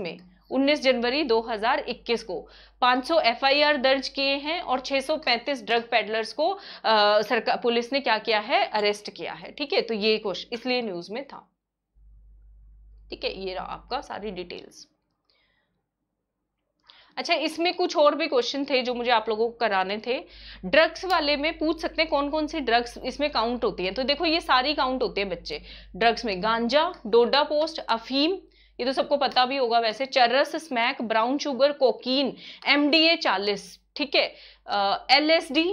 में 19 जनवरी 2021 को 500 एफआईआर दर्ज किए हैं और 635 ड्रग पेडलर्स को सरकार पुलिस ने क्या किया है अरेस्ट किया है ठीक है तो ये कुछ इसलिए न्यूज में था ठीक है ये रहा आपका सारी डिटेल्स अच्छा इसमें कुछ और भी क्वेश्चन थे जो मुझे आप लोगों को कराने थे ड्रग्स वाले में पूछ सकते हैं कौन कौन सी ड्रग्स इसमें काउंट होती है तो देखो ये सारी काउंट होते हैं बच्चे ड्रग्स में गांजा डोडा पोस्ट अफीम ये तो सबको पता भी होगा वैसे चरस smack brown sugar cocaine M D A चालीस ठीक है एल एस डी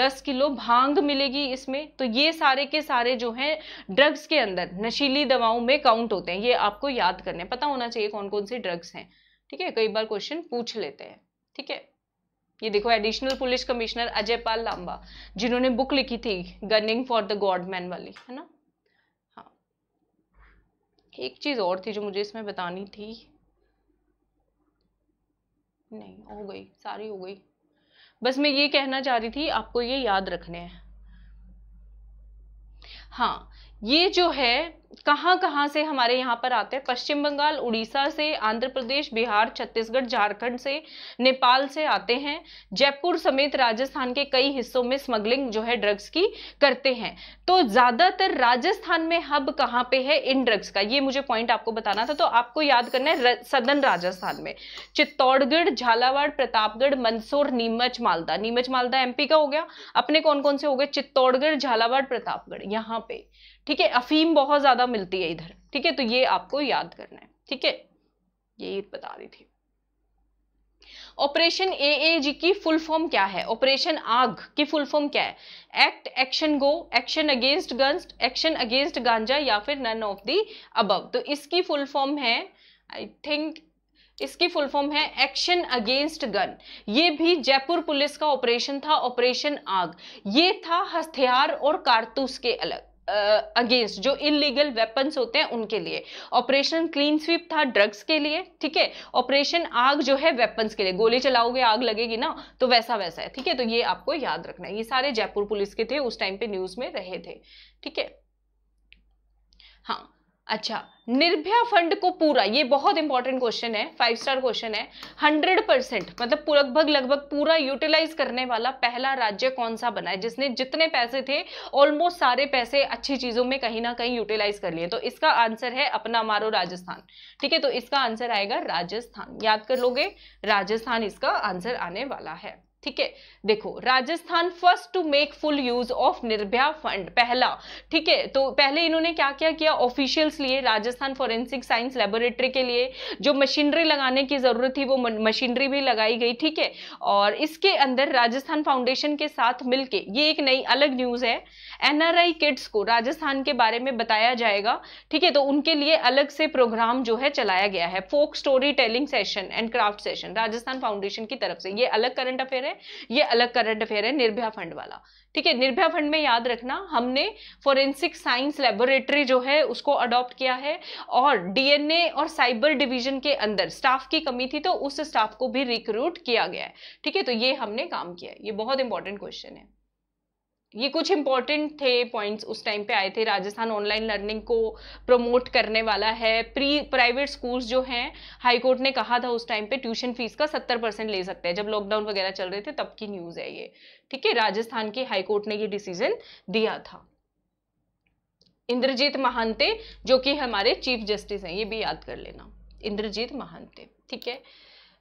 दस किलो भांग मिलेगी इसमें तो ये सारे के सारे जो हैं ड्रग्स के अंदर नशीली दवाओं में काउंट होते हैं ये आपको याद करने पता होना चाहिए कौन कौन से ड्रग्स हैं ठीक है कई बार क्वेश्चन पूछ लेते हैं ठीक है ये देखो additional police commissioner Ajaypal Lamba जिन्होंने बुक लिखी थी गनिंग फॉर द गॉडमैन वाली है ना एक चीज़ और थी जो मुझे इसमें बतानी थी नहीं हो गई सारी हो गई बस मैं ये कहना चाह रही थी आपको ये याद रखने हैं हाँ ये जो है कहाँ कहाँ से हमारे यहाँ पर आते हैं पश्चिम बंगाल उड़ीसा से आंध्र प्रदेश बिहार छत्तीसगढ़ झारखंड से नेपाल से आते हैं जयपुर समेत राजस्थान के कई हिस्सों में स्मगलिंग जो है ड्रग्स की करते हैं तो ज़्यादातर राजस्थान में हब कहाँ पे है इन ड्रग्स का ये मुझे पॉइंट आपको बताना था तो आपको याद करना है सदन राजस्थान में चित्तौड़गढ़ झालावाड़ प्रतापगढ़ मंदसौर नीमच मालदा नीमच मालदा एमपी का हो गया अपने कौन कौन से हो गए चित्तौड़गढ़ झालावाड़ प्रतापगढ़ यहाँ पे ठीक है अफीम बहुत ज़्यादा ज़्यादा मिलती है इधर ठीक है तो ये आपको याद करना है ठीक है यही बता रही थी ऑपरेशन ए जी की फुल फॉर्म क्या है ऑपरेशन आग की फुल फॉर्म क्या है act action go action against guns action against गांजा या फिर नन ऑफ दी अबव तो इसकी फुल फॉर्म है आई थिंक इसकी फुल फॉर्म है एक्शन अगेंस्ट गन ये भी जयपुर पुलिस का ऑपरेशन था ऑपरेशन आग ये था हथियार और कारतूस के अलग अगेंस्ट जो इलीगल वेपन्स होते हैं उनके लिए ऑपरेशन क्लीन स्वीप था ड्रग्स के लिए ठीक है ऑपरेशन आग जो है वेपन्स के लिए गोली चलाओगे आग लगेगी ना तो वैसा वैसा है ठीक है तो ये आपको याद रखना है ये सारे जयपुर पुलिस के थे उस टाइम पे न्यूज में रहे थे ठीक है हाँ अच्छा निर्भया फंड को पूरा ये बहुत इंपॉर्टेंट क्वेश्चन है फाइव स्टार क्वेश्चन है हंड्रेड परसेंट मतलब लगभग लगभग पूरा यूटिलाइज करने वाला पहला राज्य कौन सा बना है जिसने जितने पैसे थे ऑलमोस्ट सारे पैसे अच्छी चीजों में कहीं ना कहीं यूटिलाइज कर लिए तो इसका आंसर है अपना मारो राजस्थान ठीक है तो इसका आंसर आएगा राजस्थान याद कर लोगे राजस्थान इसका आंसर आने वाला है ठीक है देखो Rajasthan first to make full use of Nirbhaya fund पहला ठीक है तो पहले इन्होंने क्या क्या किया ऑफिशियल्स लिए राजस्थान फॉरेंसिक साइंस लेबोरेटरी के लिए जो मशीनरी लगाने की जरूरत थी वो मशीनरी भी लगाई गई ठीक है और इसके अंदर राजस्थान फाउंडेशन के साथ मिलके ये एक नई अलग न्यूज है एनआरआई किड्स को राजस्थान के बारे में बताया जाएगा ठीक है तो उनके लिए अलग से प्रोग्राम जो है चलाया गया है folk story telling session and craft session Rajasthan foundation की तरफ से ये अलग करंट अफेयर है ये अलग करंट अफेयर है निर्भया फंड वाला ठीक है निर्भया फंड में याद रखना हमने फोरेंसिक साइंस लेबोरेटरी जो है उसको अडॉप्ट किया है और डीएनए और साइबर डिवीजन के अंदर स्टाफ की कमी थी तो उस स्टाफ को भी रिक्रूट किया गया है ठीक है तो ये हमने काम किया है ये बहुत इंपॉर्टेंट क्वेश्चन है ये कुछ इंपॉर्टेंट थे पॉइंट्स उस टाइम पे आए थे राजस्थान ऑनलाइन लर्निंग को प्रमोट करने वाला है प्री प्राइवेट स्कूल्स जो हैं हाई कोर्ट ने कहा था उस टाइम पे ट्यूशन फीस का सत्तर परसेंट ले सकते हैं जब लॉकडाउन वगैरह चल रहे थे तब की न्यूज़ है ये ठीक है राजस्थान के हाई कोर्ट ने ये डिसीजन दिया था इंद्रजीत महांते जो कि हमारे चीफ जस्टिस हैं ये भी याद कर लेना इंद्रजीत महांते ठीक है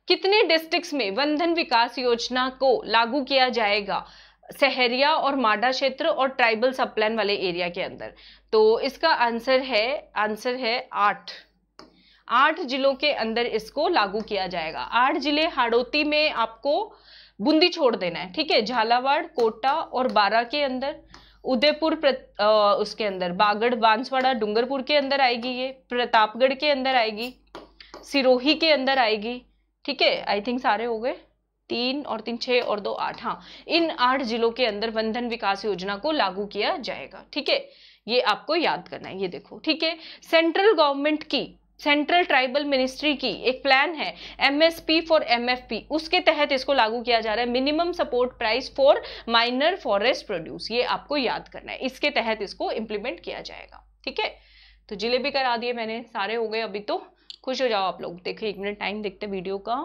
कितने डिस्ट्रिक्ट्स में वंधन विकास योजना को लागू किया जाएगा सहरिया और माडा क्षेत्र और ट्राइबल सब प्लान वाले एरिया के अंदर तो इसका आंसर है आंसर है आठ आठ जिलों के अंदर इसको लागू किया जाएगा आठ जिले हाड़ोती में आपको बूंदी छोड़ देना है ठीक है झालावाड़ कोटा और बारा के अंदर उदयपुर उसके अंदर बागड़ बांसवाड़ा डूंगरपुर के अंदर आएगी ये प्रतापगढ़ के अंदर आएगी सिरोही के अंदर आएगी ठीक है आई थिंक सारे हो गए तीन और तीन छह और दो आठ हाँ इन आठ जिलों के अंदर बंधन विकास योजना को लागू किया जाएगा ठीक है ये आपको याद करना है ये देखो ठीक है सेंट्रल गवर्नमेंट की सेंट्रल ट्राइबल मिनिस्ट्री की एक प्लान है एमएसपी फॉर एमएफपी उसके तहत इसको लागू किया जा रहा है minimum support price for minor forest produce ये आपको याद करना है इसके तहत इसको इंप्लीमेंट किया जाएगा ठीक है तो जिले भी करा दिए मैंने सारे हो गए अभी तो खुश हो जाओ आप लोग देखे एक मिनट टाइम देखते वीडियो का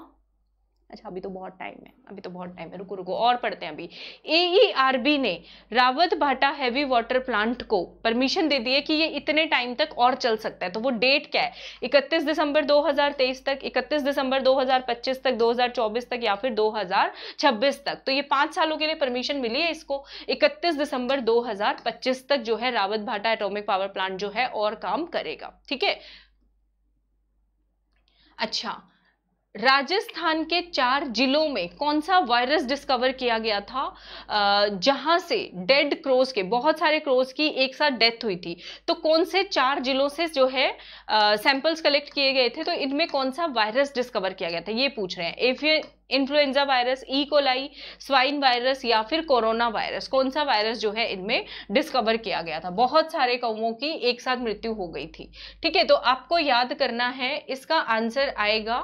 अच्छा अभी तो बहुत टाइम है अभी तो बहुत टाइम है रुको रुको और पढ़ते हैं अभी एईआरबी e ने Rawatbhata heavy water plant को परमिशन दे दी है कि ये इतने टाइम तक और चल सकता है तो वो डेट क्या है इकतीस दिसंबर 2023 तक इकतीस दिसंबर 2025 तक 2024 तक या फिर 2026 तक तो ये पाँच सालों के लिए परमिशन मिली है इसको इकतीस दिसंबर दो तक जो है रावत भाटा एटोमिक पावर प्लांट जो है और काम करेगा ठीक है अच्छा राजस्थान के चार जिलों में कौन सा वायरस डिस्कवर किया गया था जहां से डेड क्रोज के बहुत सारे क्रोज की एक साथ डेथ हुई थी तो कौन से चार जिलों से जो है सैंपल्स कलेक्ट किए गए थे तो इनमें कौन सा वायरस डिस्कवर किया गया था ये पूछ रहे हैं avian influenza virus E coli swine virus या फिर कोरोना वायरस कौन सा वायरस जो है इनमें डिस्कवर किया गया था बहुत सारे कौवों की एक साथ मृत्यु हो गई थी ठीक है तो आपको याद करना है इसका आंसर आएगा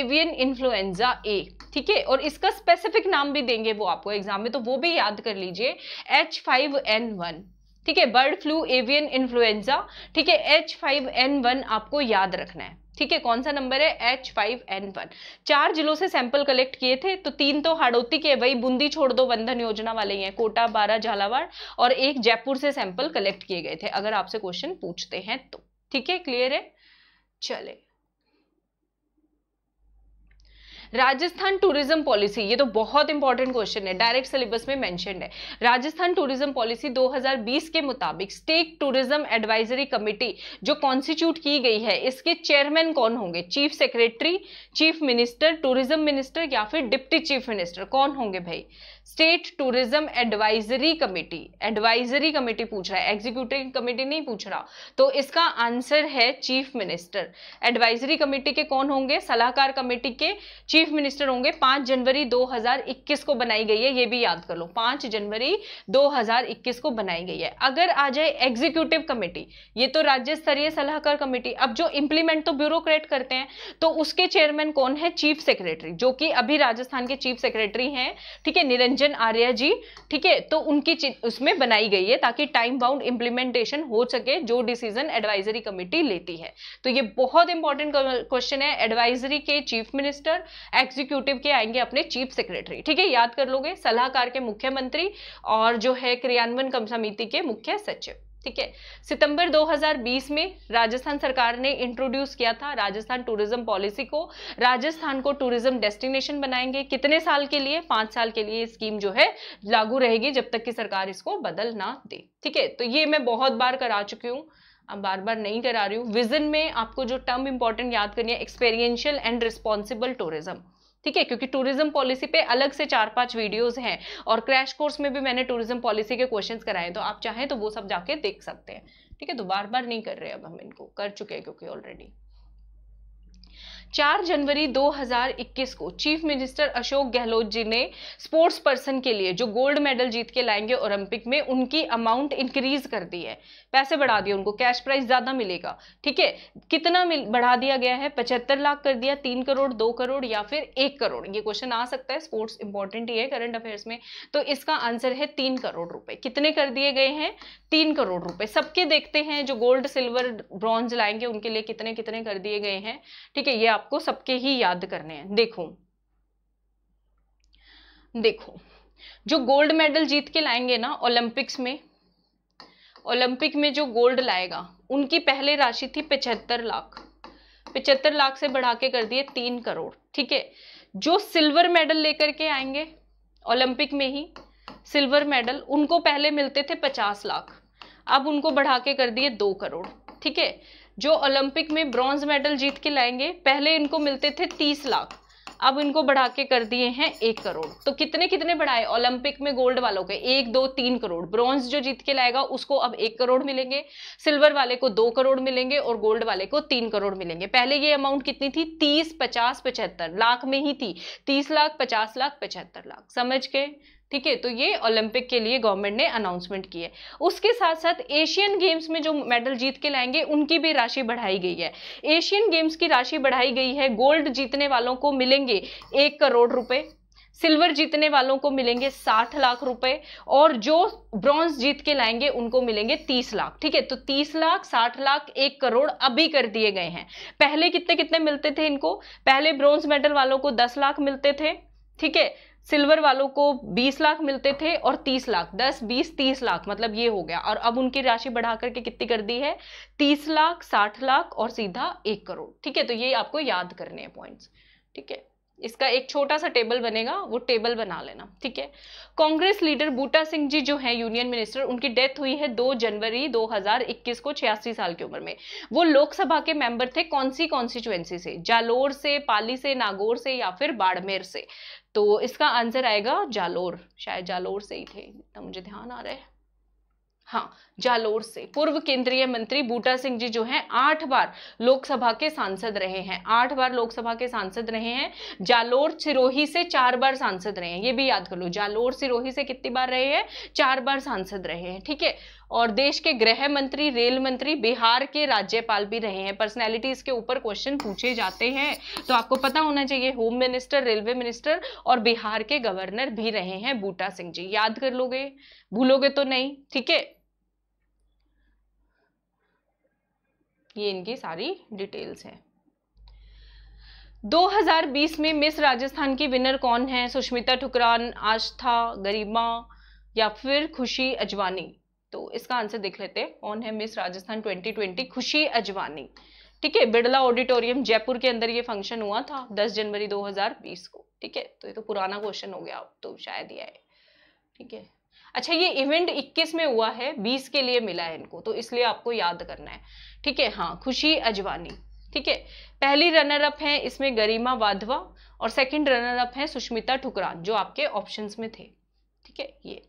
एवियन इन्फ्लुएंजा ए ठीक है और इसका स्पेसिफिक नाम भी देंगे वो आपको एग्जाम में तो वो भी याद कर लीजिए एच फाइव एन वन ठीक है बर्ड फ्लू एवियन इन्फ्लुएंजा ठीक है एच फाइव एन वन आपको याद रखना है ठीक है कौन सा नंबर है एच फाइव एन वन चार जिलों से सैंपल कलेक्ट किए थे तो तीन तो हाड़ोती के वही बूंदी छोड़ दो बंधन योजना वाले ही हैं कोटा बारा झालावाड़ और एक जयपुर से सैंपल कलेक्ट किए गए थे अगर आपसे क्वेश्चन पूछते हैं तो ठीक है क्लियर है चले राजस्थान टूरिज्म पॉलिसी ये तो बहुत इंपॉर्टेंट क्वेश्चन है डायरेक्ट सिलेबस में मेंशन है राजस्थान टूरिज्म पॉलिसी 2020 के मुताबिक स्टेट टूरिज्म एडवाइजरी कमेटी जो कॉन्स्टिट्यूट की गई है इसके चेयरमैन कौन होंगे chief secretary chief minister tourism minister या फिर डिप्टी चीफ मिनिस्टर कौन होंगे भाई state tourism advisory committee advisory committee पूछ रहा है एग्जीक्यूटिव कमेटी नहीं पूछ रहा तो इसका आंसर है चीफ मिनिस्टर एडवाइजरी कमेटी के कौन होंगे सलाहकार कमेटी के चीफ मिनिस्टर होंगे 5 जनवरी 2021 को बनाई गई है ये भी याद कर लो 5 जनवरी 2021 को बनाई गई है अगर आ जाए एग्जीक्यूटिव कमेटी ये तो राज्य स्तरीय सलाहकार कमेटी अब जो इंप्लीमेंट तो ब्यूरोक्रेट करते हैं तो उसके चेयरमैन कौन है चीफ सेक्रेटरी जो कि अभी राजस्थान के चीफ सेक्रेटरी हैं ठीक है निरंजन रंजन आर्या जी ठीक है तो उनकी उसमें बनाई गई है ताकि टाइम बाउंड इंप्लीमेंटेशन हो सके जो डिसीजन एडवाइजरी कमेटी लेती है तो ये बहुत इंपॉर्टेंट क्वेश्चन है एडवाइजरी के चीफ मिनिस्टर एग्जीक्यूटिव के आएंगे अपने चीफ सेक्रेटरी ठीक है याद कर लोगे सलाहकार के मुख्यमंत्री और जो है क्रियान्वयन समिति के मुख्य सचिव ठीक है सितंबर 2020 में राजस्थान सरकार ने इंट्रोड्यूस किया था राजस्थान टूरिज्म पॉलिसी को राजस्थान को टूरिज्म डेस्टिनेशन बनाएंगे कितने साल के लिए पांच साल के लिए स्कीम जो है लागू रहेगी जब तक की सरकार इसको बदल ना दे ठीक है तो ये मैं बहुत बार करा चुकी हूँ अब बार बार नहीं करा रही हूँ विजन में आपको जो टर्म इंपॉर्टेंट याद करनी है एक्सपेरियंशियल एंड रिस्पॉन्सिबल टूरिज्म ठीक है क्योंकि टूरिज्म पॉलिसी पे अलग से चार पांच वीडियोस हैं और क्रैश कोर्स में भी मैंने टूरिज्म पॉलिसी के क्वेश्चंस कराए तो आप चाहें तो वो सब जाके देख सकते हैं ठीक है तो बार बार नहीं कर रहे अब हम इनको कर चुके हैं क्योंकि ऑलरेडी चार जनवरी 2021 को चीफ मिनिस्टर अशोक गहलोत जी ने स्पोर्ट्स पर्सन के लिए जो गोल्ड मेडल जीत के लाएंगे ओलंपिक में उनकी अमाउंट इंक्रीज कर दी है पैसे बढ़ा दिए उनको कैश प्राइस ज़्यादा मिलेगा ठीक है कितना मिल, बढ़ा दिया गया है पचहत्तर लाख कर दिया तीन करोड़ दो करोड़ या फिर एक करोड़ ये क्वेश्चन आ सकता है स्पोर्ट्स इंपॉर्टेंट ही है करंट अफेयर्स में तो इसका आंसर है तीन करोड़ रुपए कितने कर दिए गए हैं तीन करोड़ रुपए सबके देखते हैं जो गोल्ड सिल्वर ब्रॉन्ज लाएंगे उनके लिए कितने कितने कर दिए गए हैं ठीक है ये आपको सबके ही याद करने हैं देखो देखो जो गोल्ड मेडल जीत के लाएंगे ना ओलंपिक्स में ओलंपिक में जो गोल्ड लाएगा उनकी पहले राशि थी पचहत्तर लाख पचहत्तर लाख से बढ़ा के कर दिए तीन करोड़ ठीक है जो सिल्वर मेडल लेकर के आएंगे ओलंपिक में ही सिल्वर मेडल उनको पहले मिलते थे पचास लाख अब उनको बढ़ा के कर दिए दो करोड़ ठीक है जो ओलंपिक में ब्रॉन्ज मेडल जीत के लाएंगे पहले इनको मिलते थे तीस लाख अब इनको बढ़ा के कर दिए हैं एक करोड़ तो कितने कितने बढ़ाए ओलंपिक में गोल्ड वालों के एक दो तीन करोड़ ब्रॉन्ज जो जीत के लाएगा उसको अब एक करोड़ मिलेंगे सिल्वर वाले को दो करोड़ मिलेंगे और गोल्ड वाले को तीन करोड़ मिलेंगे पहले ये अमाउंट कितनी थी तीस पचास पचहत्तर लाख में ही थी तीस लाख पचास लाख पचहत्तर लाख समझ के ठीक है तो ये ओलंपिक के लिए गवर्नमेंट ने अनाउंसमेंट की है उसके साथ साथ एशियन गेम्स में जो मेडल जीत के लाएंगे उनकी भी राशि बढ़ाई गई है एशियन गेम्स की राशि बढ़ाई गई है गोल्ड जीतने वालों को मिलेंगे एक करोड़ रुपए सिल्वर जीतने वालों को मिलेंगे साठ लाख रुपए और जो ब्रॉन्ज जीत के लाएंगे उनको मिलेंगे तीस लाख ठीक है तो तीस लाख साठ लाख एक करोड़ अभी कर दिए गए हैं पहले कितने कितने मिलते थे इनको पहले ब्रॉन्ज मेडल वालों को दस लाख मिलते थे ठीक है सिल्वर वालों को 20 लाख मिलते थे और 30 लाख 10 20 30 लाख मतलब ये हो गया और अब उनकी राशि बढ़ा करके कितनी कर दी है 30 लाख 60 लाख और सीधा एक करोड़ ठीक है तो ये आपको याद करने हैं पॉइंट्स ठीक है इसका एक छोटा सा टेबल बनेगा वो टेबल बना लेना ठीक है कांग्रेस लीडर बूटा सिंह जी जो है यूनियन मिनिस्टर उनकी डेथ हुई है 2 जनवरी 2021 को छियासी साल की उम्र में वो लोकसभा के मेंबर थे कौन सी कॉन्स्टिट्युएंसी से जालोर से पाली से नागौर से या फिर बाड़मेर से तो इसका आंसर आएगा जालोर शायद जालोर से ही थे मुझे ध्यान आ रहा है हाँ जालोर से पूर्व केंद्रीय मंत्री बूटा सिंह जी जो हैं आठ बार लोकसभा के सांसद रहे हैं आठ बार लोकसभा के सांसद रहे हैं जालोर सिरोही से चार बार सांसद रहे हैं ये भी याद कर लो जालोर सिरोही से कितनी बार रहे हैं चार बार सांसद रहे हैं ठीक है और देश के गृह मंत्री रेल मंत्री बिहार के राज्यपाल भी रहे हैं पर्सनैलिटीज के ऊपर क्वेश्चन पूछे जाते हैं तो आपको पता होना चाहिए होम मिनिस्टर रेलवे मिनिस्टर और बिहार के गवर्नर भी रहे हैं बूटा सिंह जी याद कर लोगे भूलोगे तो नहीं ठीक है ये इनकी सारी डिटेल्स हैं 2020 में मिस राजस्थान की विनर कौन है सुष्मिता ठुकरान आस्था गरिमा या फिर खुशी अजवानी तो इसका आंसर देख लेते हैं कौन है मिस राजस्थान 2020 खुशी अजवानी ठीक है बिड़ला ऑडिटोरियम जयपुर के अंदर ये फंक्शन हुआ था 10 जनवरी 2020 को ठीक है तो ये तो पुराना क्वेश्चन हो गया अब तो शायद ये आए ठीक है अच्छा ये इवेंट 21 में हुआ है 20 के लिए मिला है इनको तो इसलिए आपको याद करना है ठीक है हाँ खुशी अजवानी ठीक है पहली रनर अप है इसमें गरिमा वाधवा और सेकंड रनर अप है सुष्मिता ठुकरान जो आपके ऑप्शंस में थे ठीक है ये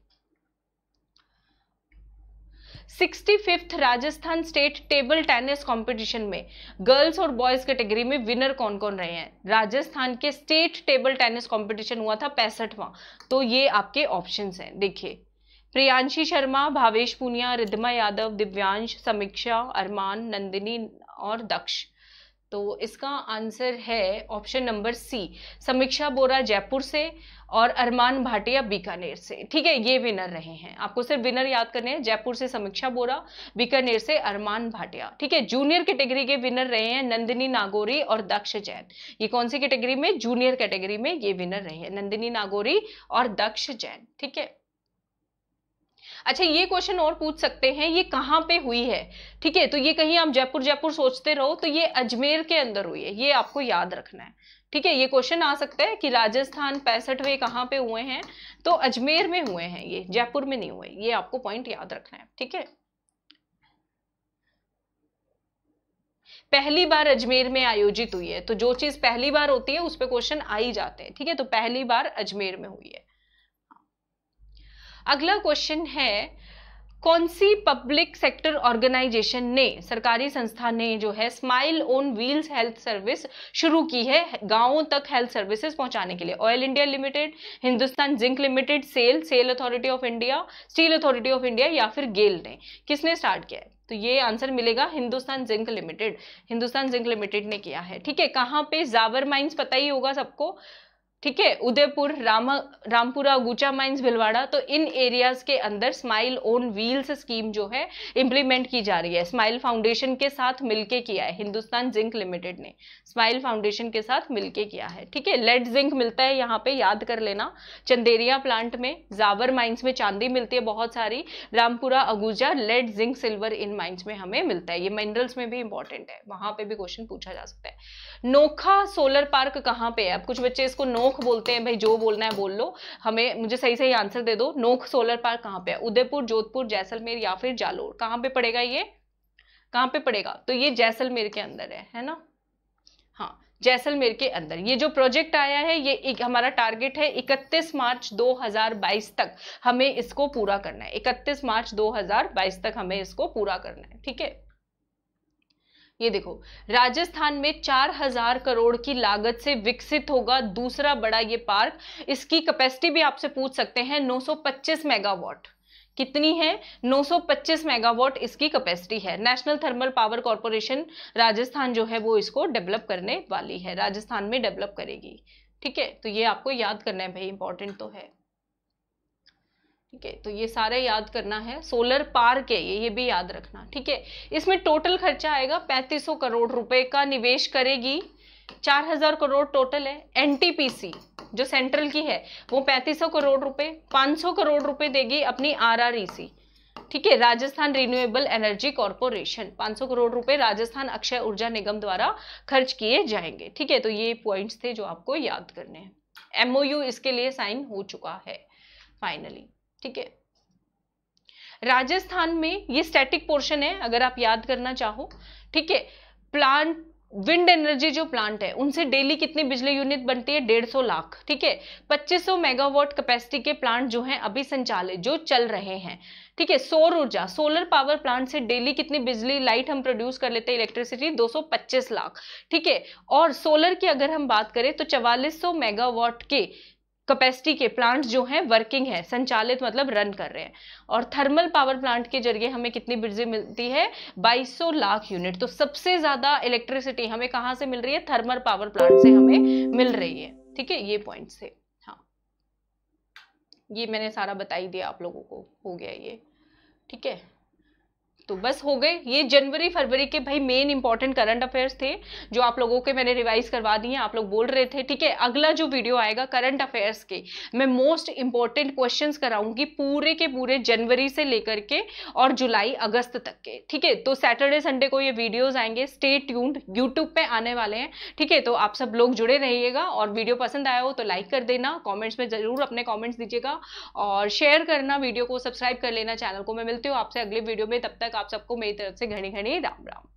sixty fifth Rajasthan state table tennis competition में गर्ल्स और बॉयज कैटेगरी में विनर कौन कौन रहे हैं राजस्थान के स्टेट टेबल टेनिस कंपटीशन हुआ था पैंसठवां तो ये आपके ऑप्शंस हैं देखिए प्रियांशी शर्मा भावेश पुनिया रिद्धिमा यादव दिव्यांश समीक्षा अरमान नंदिनी और दक्ष तो इसका आंसर है ऑप्शन नंबर सी समीक्षा बोरा जयपुर से और अरमान भाटिया बीकानेर से ठीक है ये विनर रहे हैं आपको सिर्फ विनर याद करने हैं जयपुर से समीक्षा बोरा बीकानेर से अरमान भाटिया ठीक है जूनियर कैटेगरी के विनर रहे हैं नंदिनी नागौरी और दक्ष जैन ये कौन सी कैटेगरी में जूनियर कैटेगरी में ये विनर रहे हैं नंदिनी नागौरी और दक्ष जैन ठीक है अच्छा ये क्वेश्चन और पूछ सकते हैं ये कहाँ पे हुई है ठीक है तो ये कहीं आप जयपुर जयपुर सोचते रहो तो ये अजमेर के अंदर हुई है ये आपको याद रखना है ठीक है ये क्वेश्चन आ सकता है कि राजस्थान पैंसठवे कहाँ पे हुए हैं तो अजमेर में हुए हैं ये जयपुर में नहीं हुए ये आपको पॉइंट याद रखना है ठीक है पहली बार अजमेर में आयोजित हुई है तो जो चीज पहली बार होती है उस पर क्वेश्चन आ ही जाते हैं ठीक है तो पहली बार अजमेर में हुई है अगला क्वेश्चन है कौन सी पब्लिक सेक्टर ऑर्गेनाइजेशन ने सरकारी संस्था ने जो है smile on wheels health service शुरू की है गांवों तक हेल्थ सर्विसेज पहुंचाने के लिए Oil India Limited Hindustan Zinc Limited SAIL SAIL Authority of India Steel Authority of India या फिर गेल ने किसने स्टार्ट किया है तो ये आंसर मिलेगा Hindustan Zinc Limited Hindustan Zinc Limited ने किया है ठीक है कहाँ पे जावर माइंस पता ही होगा सबको ठीक है उदयपुर राम रामपुरा गुचा माइंस भिलवाड़ा तो इन एरियाज के अंदर स्माइल ओन व्हील्स स्कीम जो है इंप्लीमेंट की जा रही है स्माइल फाउंडेशन के साथ मिलके किया है हिंदुस्तान जिंक लिमिटेड ने स्माइल फाउंडेशन के साथ मिलके किया है ठीक है लेड जिंक मिलता है यहाँ पे याद कर लेना चंदेरिया प्लांट में जावर माइन्स में चांदी मिलती है बहुत सारी Rampura Agucha lead zinc silver इन माइन्स में हमें मिलता है ये मिनरल्स में भी इंपॉर्टेंट है वहां पे भी क्वेश्चन पूछा जा सकता है नोखा सोलर पार्क कहाँ पे है अब कुछ बच्चे इसको नोख नोख बोलते हैं भाई जो बोलना है बोल लो हमें मुझे सही सही आंसर दे दो नोख सोलर पार्क कहाँ पे है उदयपुर जोधपुर जैसलमेर या फिर जालोर कहाँ पे पड़ेगा ये कहाँ पे पड़ेगा तो ये जैसलमेर के अंदर है है ना हाँ जैसलमेर के अंदर ये जो प्रोजेक्ट आया है ये एक हमारा टारगेट है 31 मार्च 2022 तक हमें इसको पूरा करना है 31 मार्च 2022 तक हमें इसको पूरा करना है ठीक है ये देखो राजस्थान में 4000 करोड़ की लागत से विकसित होगा दूसरा बड़ा ये पार्क इसकी कैपेसिटी भी आपसे पूछ सकते हैं 925 मेगावाट कितनी है 925 मेगावाट इसकी कैपेसिटी है National Thermal Power Corporation Rajasthan जो है वो इसको डेवलप करने वाली है राजस्थान में डेवलप करेगी ठीक है तो ये आपको याद करना है भाई इंपॉर्टेंट तो है ठीक है तो ये सारे याद करना है सोलर पार्क है ये ये भी याद रखना ठीक है इसमें टोटल खर्चा आएगा 3500 करोड़ रुपए का निवेश करेगी 4000 करोड़ टोटल है एनटीपीसी जो सेंट्रल की है वो 3500 करोड़ रुपए 500 करोड़ रुपए देगी अपनी आरआरईसी e ठीक है Rajasthan Renewable Energy Corporation 500 crore रुपए राजस्थान अक्षय ऊर्जा निगम द्वारा खर्च किए जाएंगे ठीक है तो ये पॉइंट्स थे जो आपको याद करने हैं एमओयू इसके लिए साइन हो चुका है फाइनली ठीक है राजस्थान में ये स्टैटिक पोर्शन है अगर आप याद करना चाहो ठीक है प्लांट विंड एनर्जी जो प्लांट है उनसे डेली कितनी बिजली यूनिट बनती है डेढ़ सौ लाख ठीक है सौ मेगावॉट कैपेसिटी के प्लांट जो हैं अभी संचालित जो चल रहे हैं ठीक है सौर ऊर्जा सोलर पावर प्लांट से डेली कितनी बिजली लाइट हम प्रोड्यूस कर लेते हैं इलेक्ट्रिसिटी 225 लाख ठीक है और सोलर की अगर हम बात करें तो 4400 मेगावाट के कैपेसिटी के प्लांट जो हैं वर्किंग है संचालित मतलब रन कर रहे हैं और थर्मल पावर प्लांट के जरिए हमें कितनी बिजली मिलती है 2200 लाख यूनिट तो सबसे ज़्यादा इलेक्ट्रिसिटी हमें कहाँ से मिल रही है थर्मल पावर प्लांट से हमें मिल रही है ठीक है ये पॉइंट से हाँ ये मैंने सारा बता ही दिया आप लोगों को हो गया ये ठीक है तो बस हो गए ये जनवरी फरवरी के भाई मेन इंपॉर्टेंट करंट अफेयर्स थे जो आप लोगों के मैंने रिवाइज करवा दिए आप लोग बोल रहे थे ठीक है अगला जो वीडियो आएगा करंट अफेयर्स के मैं मोस्ट इंपॉर्टेंट क्वेश्चन कराऊंगी पूरे के पूरे जनवरी से लेकर के और जुलाई अगस्त तक के ठीक है तो सैटरडे संडे को ये वीडियोज आएंगे स्टे ट्यून्ड यूट्यूब पे आने वाले हैं ठीक है तो आप सब लोग जुड़े रहिएगा और वीडियो पसंद आया हो तो लाइक कर देना कॉमेंट्स में ज़रूर अपने कॉमेंट्स दीजिएगा और शेयर करना वीडियो को सब्सक्राइब कर लेना चैनल को मैं मिलती हूँ आपसे अगले वीडियो में तब तक आप सबको मेरी तरफ से घने घनी राम राम